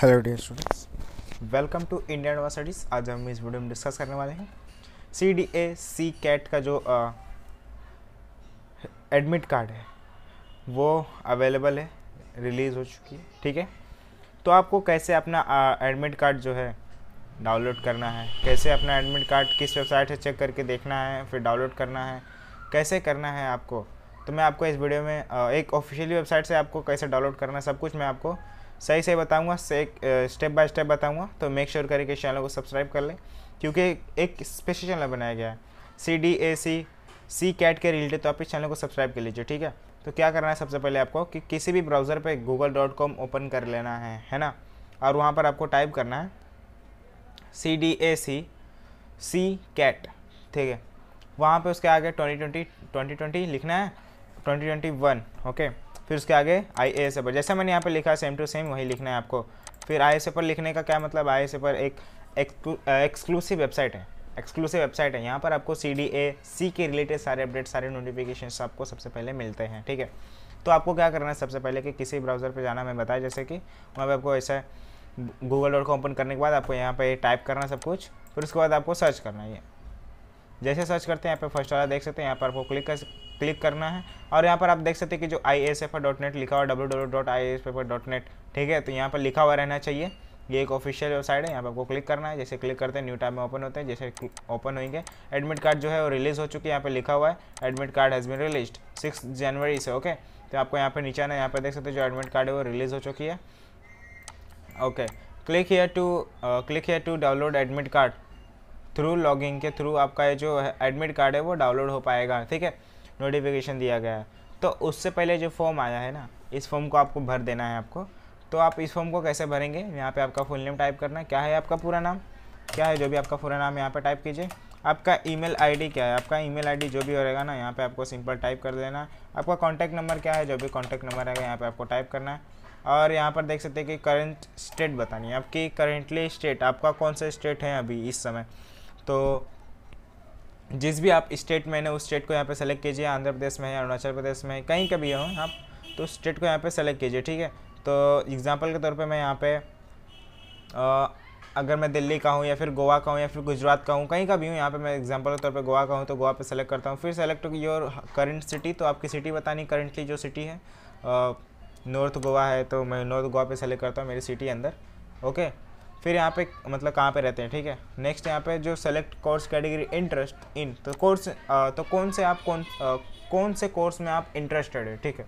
Hello dear students welcome to Indian universities आज हम इस वीडियो में डिस्कस करने वाले हैं सी डी ए सी कैट का जो एडमिट कार्ड है वो अवेलेबल है रिलीज़ हो चुकी है ठीक है तो आपको कैसे अपना एडमिट कार्ड जो है डाउनलोड करना है कैसे अपना एडमिट कार्ड किस वेबसाइट से चेक करके देखना है फिर डाउनलोड करना है कैसे करना है आपको तो मैं आपको इस वीडियो में एक ऑफिशियली वेबसाइट से आपको कैसे डाउनलोड करना है सब कुछ मैं आपको सही से बताऊँगा स्टेप बाय स्टेप बताऊँगा तो मेक श्योर करें कि चैनल को सब्सक्राइब कर लें क्योंकि एक स्पेशल चैनल बनाया गया है C D A C C CAT के रिलेटेड तो आप इस चैनल को सब्सक्राइब कर लीजिए ठीक है तो क्या करना है सबसे पहले आपको कि किसी भी ब्राउज़र पे गूगल डॉट कॉम ओपन कर लेना है है ना और वहाँ पर आपको टाइप करना है C D A C C cat ठीक है वहाँ पे उसके आगे ट्वेंटी ट्वेंटी ट्वेंटी ट्वेंटी लिखना है ट्वेंटी ट्वेंटी वन ओके फिर उसके आगे आई ए एस ए पर जैसा मैंने यहाँ पर लिखा है सेम टू सेम वही लिखना है आपको फिर आई एस ए पर लिखने का क्या मतलब आई एस ए पर एक एक्सक्लूसिव वेबसाइट है एक्सक्लूसिव वेबसाइट है यहाँ पर आपको सी डी ए सी के रिलेटेड सारे अपडेट सारे नोटिफिकेशन आपको सबसे पहले मिलते हैं ठीक है तो आपको क्या करना है सबसे पहले कि किसी ब्राउज़र पर जाना मैं बताया जैसे कि वहाँ पर आपको ऐसा गूगल डॉट कॉम ओपन करने के बाद आपको यहाँ पर टाइप करना सब कुछ फिर उसके बाद आपको सर्च करना है जैसे सर्च करते हैं यहाँ पर फर्स्ट वाला देख सकते हैं यहाँ पर आपको क्लिक कर क्लिक करना है और यहाँ पर आप देख सकते हैं कि जो I S F dot net लिखा हुआ W W dot I S F dot net ठीक है तो यहाँ पर लिखा हुआ रहना चाहिए ये एक ऑफिशियल वेबसाइट है यहाँ पर आपको क्लिक करना है जैसे क्लिक करते हैं न्यू टाइम में ओपन होते हैं जैसे ओपन होंगे एडमिट कार्ड जो है वो रिलीज़ हो चुकी है यहाँ पर लिखा हुआ है admit card has been release six January से ओके तो आपको यहाँ पर नीचे आना यहाँ पर देख सकते हैं जो एडमिट कार्ड है वो रिलीज़ हो चुकी है okay click here to click here to download admit card through logging के थ्रू आपका ये जो एडमिट कार्ड है वो डाउनलोड हो पाएगा ठीक है नोटिफिकेशन दिया गया है तो उससे पहले जो फॉर्म आया है ना इस फॉर्म को आपको भर देना है आपको तो आप इस फॉर्म को कैसे भरेंगे यहाँ पे आपका फुल नेम टाइप करना है क्या है आपका पूरा नाम क्या है जो भी आपका पूरा नाम यहाँ पे टाइप कीजिए आपका ईमेल आईडी क्या है आपका ईमेल आईडी जो भी रहेगा ना यहाँ पे आपको सिंपल टाइप कर देना है आपका कॉन्टैक्ट नंबर क्या है जो भी कॉन्टैक्ट नंबर रहेगा यहाँ पर आपको टाइप करना है और यहाँ पर देख सकते हैं कि करेंट स्टेट बतानी है आपकी करेंटली स्टेट आपका कौन सा स्टेट है अभी इस समय तो जिस भी आप स्टेट में है उस स्टेट को यहाँ पे सेलेक्ट कीजिए आंध्र प्रदेश में है अरुणाचल प्रदेश में कहीं का भी हो आप तो उस स्टेट को यहाँ पे सेलेक्ट कीजिए ठीक है तो एग्ज़ाम्पल के तौर पे मैं यहाँ पे अगर मैं दिल्ली का हूँ या फिर गोवा का हूँ या फिर गुजरात का हूँ कहीं का भी हूँ यहाँ पे मैं एग्जाम्पल के तौर पर गोवा का हूँ तो गोवा पर सेलेक्ट करता हूँ फिर सेलेक्ट योर करंट सिटी तो आपकी सिटी बतानी करंटली जो सिटी है नॉर्थ गोवा है तो मैं नॉर्थ गोवा पर सेलेक्ट करता हूँ मेरी सिटी अंदर ओके फिर यहाँ पे मतलब कहाँ पे रहते हैं ठीक है नेक्स्ट यहाँ पे जो select course category interest in तो कोर्स तो कौन से आप कौन आ, कौन से कोर्स में आप इंटरेस्टेड है ठीक है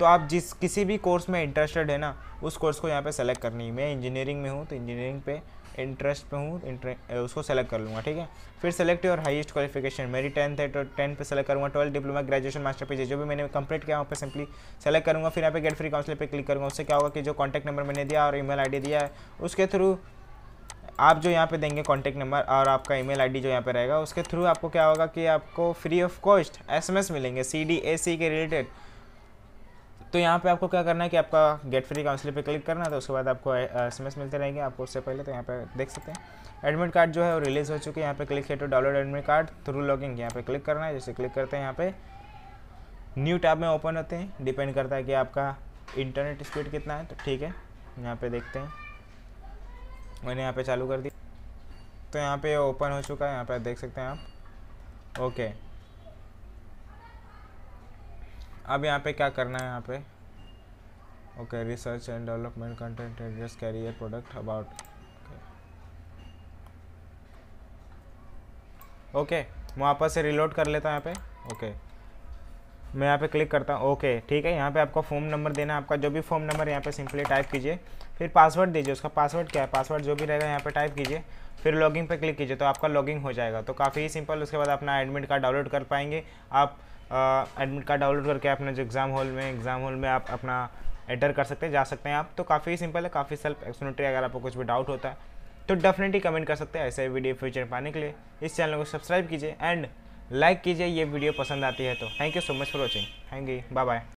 तो आप जिस किसी भी कोर्स में इंटरेस्टेड है ना उस कोर्स को यहाँ पे सेलेक्ट करनी है मैं इंजीनियरिंग में हूँ तो इंजीनियरिंग पे इंटरेस्ट पे हूँ उसको सेलेक्ट कर लूँगा ठीक है फिर सेलेक्ट योर हाईएस्ट क्वालिफिकेशन मेरी टेंथ है तो टेंथ पे सेलेक्ट करूँगा ट्वेल्थ डिप्लोमा ग्रेजुएशन मास्टर पे जो भी मैंने कंप्लीट किया वहाँ पे सिंपली सेलेक्ट करूँगा फिर यहाँ पे गेट फ्री काउंसिल पे क्लिक करूँगा उससे क्या होगा कि जो कॉन्टैक्ट नंबर मैंने दिया और ईमेल आईडी दिया है उसके थ्रू आप जो यहाँ पे देंगे कॉन्टैक्ट नंबर और आपका ई मेल जो यहाँ पे रहेगा उसके थ्रू आपको क्या होगा कि आपको फ्री ऑफ कॉस्ट एस मिलेंगे सी डी सी के रिलेटेड तो यहाँ पे आपको क्या करना है कि आपका गेट फ्री काउंसिल पे क्लिक करना है तो उसके बाद आपको एस मिलते रहेंगे आपको उससे पहले तो यहाँ पे देख सकते हैं एडमिट कार्ड जो है वो रिलीज़ हो चुके हैं यहाँ पे क्लिक है to download admit card through logging यहाँ पे क्लिक करना है जैसे क्लिक करते हैं यहाँ पे न्यू टैब में ओपन होते हैं डिपेंड करता है कि आपका इंटरनेट स्पीड कितना है तो ठीक है यहाँ पे देखते हैं मैंने यहाँ पे चालू कर दिया तो यहाँ पे ओपन हो चुका है यहाँ पे देख सकते हैं आप ओके अब यहाँ पे क्या करना है यहाँ पे okay research and development content address career product about okay वापस से रिलोड कर लेता हूँ यहाँ पे ओके okay. मैं यहाँ पे क्लिक करता हूँ ओके ठीक है यहाँ पे आपका फॉर्म नंबर देना है आपका जो भी फॉर्म नंबर यहाँ पे सिंपली टाइप कीजिए फिर पासवर्ड दीजिए उसका पासवर्ड क्या है पासवर्ड जो भी रहेगा यहाँ पे टाइप कीजिए फिर लॉगिंग पे क्लिक कीजिए तो आपका लॉगिंग हो जाएगा तो काफ़ी सिंपल उसके बाद अपना एडमिट कार्ड डाउनलोड कर पाएंगे आप एडमिट कार्ड डाउनलोड करके अपना जो एग्ज़ाम हॉल में एग्ज़ाम हॉल में आप अपना एंटर कर सकते हैं जा सकते हैं आप तो काफ़ी सिंपल है काफ़ी सेल्फ एक्सप्लेनेटरी अगर आपको कुछ भी डाउट होता है तो डेफिनेटली कमेंट कर सकते हैं ऐसे वीडियो फ्यूचर पाने के लिए इस चैनल को सब्सक्राइब कीजिए एंड लाइक कीजिए ये वीडियो पसंद आती है तो thank you so much for watching thank you bye bye